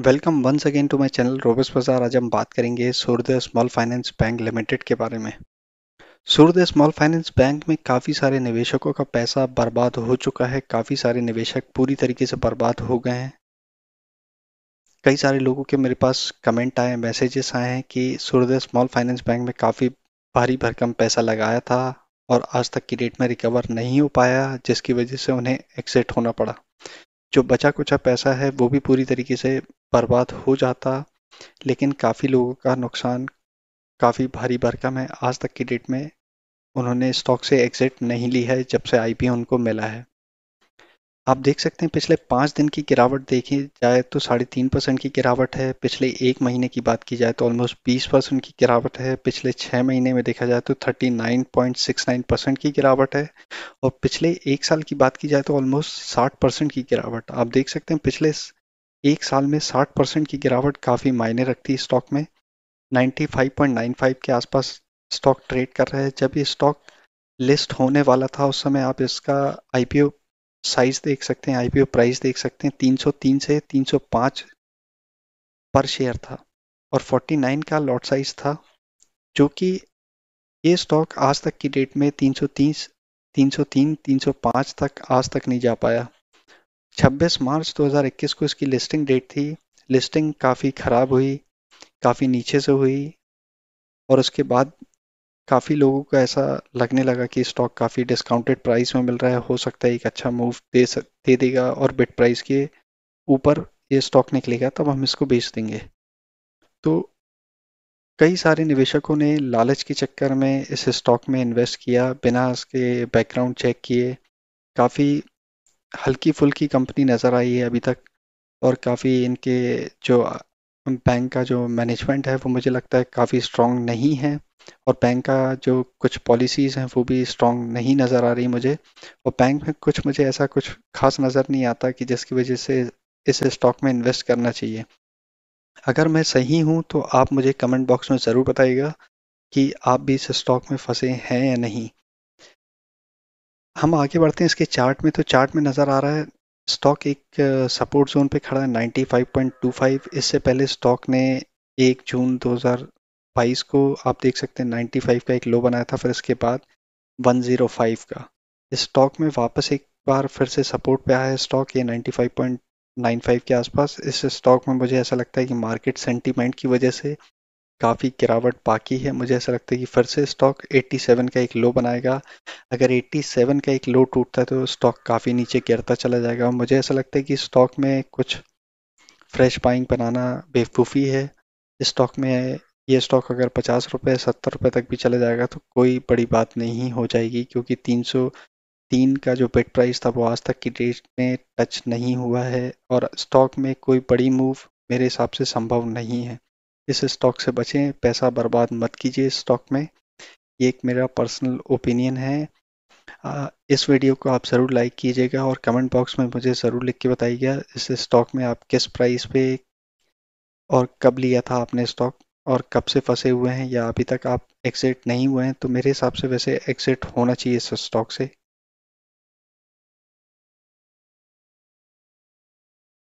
welcome once again to my channel रोबस बाजार आज हम बात करेंगे Surya small finance bank limited के बारे में सूर्य स्मॉल फाइनेंस बैंक में काफ़ी सारे निवेशकों का पैसा बर्बाद हो चुका है काफ़ी सारे निवेशक पूरी तरीके से बर्बाद हो गए हैं कई सारे लोगों के मेरे पास कमेंट आए मैसेजेस आए हैं कि सूर्य स्मॉल फाइनेंस बैंक में काफ़ी भारी भरकम पैसा लगाया था और आज तक की डेट में रिकवर नहीं हो पाया जिसकी वजह से उन्हें एक्सेट होना पड़ा जो बचा कुचा पैसा है वो भी पूरी तरीके से बर्बाद हो जाता लेकिन काफ़ी लोगों का नुकसान काफ़ी भारी भरकम है आज तक की डेट में उन्होंने स्टॉक से एग्ज़िट नहीं ली है जब से आई उनको मिला है आप देख सकते हैं पिछले पाँच दिन की गिरावट देखी जाए तो साढ़े तीन परसेंट की गिरावट है पिछले एक महीने की बात की जाए तो ऑलमोस्ट बीस परसेंट की गिरावट है पिछले छः महीने में देखा जाए तो thirty nine point six nine percent की गिरावट है और पिछले एक साल की बात की जाए तो ऑलमोस्ट साठ परसेंट की गिरावट आप देख सकते हैं पिछले एक साल में साठ परसेंट की गिरावट काफ़ी मायने रखती है स्टॉक में ninety five point nine five के आसपास स्टॉक ट्रेड कर रहे हैं जब ये स्टॉक लिस्ट होने वाला था उस समय आप इसका आई साइज देख सकते हैं आईपीओ प्राइस देख सकते हैं 303 से 305 पर शेयर था और 49 का लॉट साइज था जो कि ये स्टॉक आज तक की डेट में 330 303 305 तक आज तक नहीं जा पाया 26 मार्च 2021 को इसकी लिस्टिंग डेट थी लिस्टिंग काफ़ी ख़राब हुई काफ़ी नीचे से हुई और उसके बाद काफ़ी लोगों को ऐसा लगने लगा कि स्टॉक काफ़ी डिस्काउंटेड प्राइस में मिल रहा है हो सकता है एक अच्छा मूव दे सक दे देगा और बिट प्राइस के ऊपर ये स्टॉक निकलेगा तब हम इसको बेच देंगे तो कई सारे निवेशकों ने लालच के चक्कर में इस स्टॉक में इन्वेस्ट किया बिना इसके बैकग्राउंड चेक किए काफ़ी हल्की फुल्की कंपनी नज़र आई है अभी तक और काफ़ी इनके जो बैंक का जो मैनेजमेंट है वो मुझे लगता है काफ़ी स्ट्रॉन्ग नहीं है और बैंक का जो कुछ पॉलिसीज़ हैं वो भी स्ट्रॉन्ग नहीं नज़र आ रही मुझे और बैंक में कुछ मुझे ऐसा कुछ खास नज़र नहीं आता कि जिसकी वजह से इस स्टॉक में इन्वेस्ट करना चाहिए अगर मैं सही हूँ तो आप मुझे कमेंट बॉक्स में ज़रूर बताइएगा कि आप भी इस स्टॉक में फंसे हैं या नहीं हम आगे बढ़ते हैं इसके चार्ट में तो चार्ट में नज़र आ रहा है स्टॉक एक सपोर्ट जोन पे खड़ा है 95.25 इससे पहले स्टॉक ने 1 जून बाईस को आप देख सकते हैं नाइन्टी फाइव का एक लो बनाया था फिर इसके बाद वन जीरो फाइव का स्टॉक में वापस एक बार फिर से सपोर्ट पे आया है स्टॉक ये ninety five point nine five के आसपास इस स्टॉक में मुझे ऐसा लगता है कि मार्केट सेंटीमेंट की वजह से काफ़ी गिरावट बाकी है मुझे ऐसा लगता है कि फिर से स्टॉक 87 का एक लो बनाएगा अगर 87 का एक लो टूटता है तो स्टॉक काफ़ी नीचे गिरता चला जाएगा और मुझे ऐसा लगता है कि स्टॉक में कुछ फ्रेश बाइंग बनाना बेवकूफ़ी है स्टॉक में ये स्टॉक अगर पचास रुपये सत्तर रुपये तक भी चला जाएगा तो कोई बड़ी बात नहीं हो जाएगी क्योंकि तीन सौ तीन का जो बिट प्राइस था वो आज तक की डेट में टच नहीं हुआ है और स्टॉक में कोई बड़ी मूव मेरे हिसाब से संभव नहीं है इस स्टॉक से बचें पैसा बर्बाद मत कीजिए स्टॉक में ये एक मेरा पर्सनल ओपिनियन है इस वीडियो को आप ज़रूर लाइक कीजिएगा और कमेंट बॉक्स में मुझे ज़रूर लिख के बताइएगा इस स्टॉक में आप किस प्राइस पे और कब लिया था आपने स्टॉक और कब से फंसे हुए हैं या अभी तक आप एग्जिट नहीं हुए हैं तो मेरे हिसाब से वैसे एग्जिट होना चाहिए इस स्टॉक से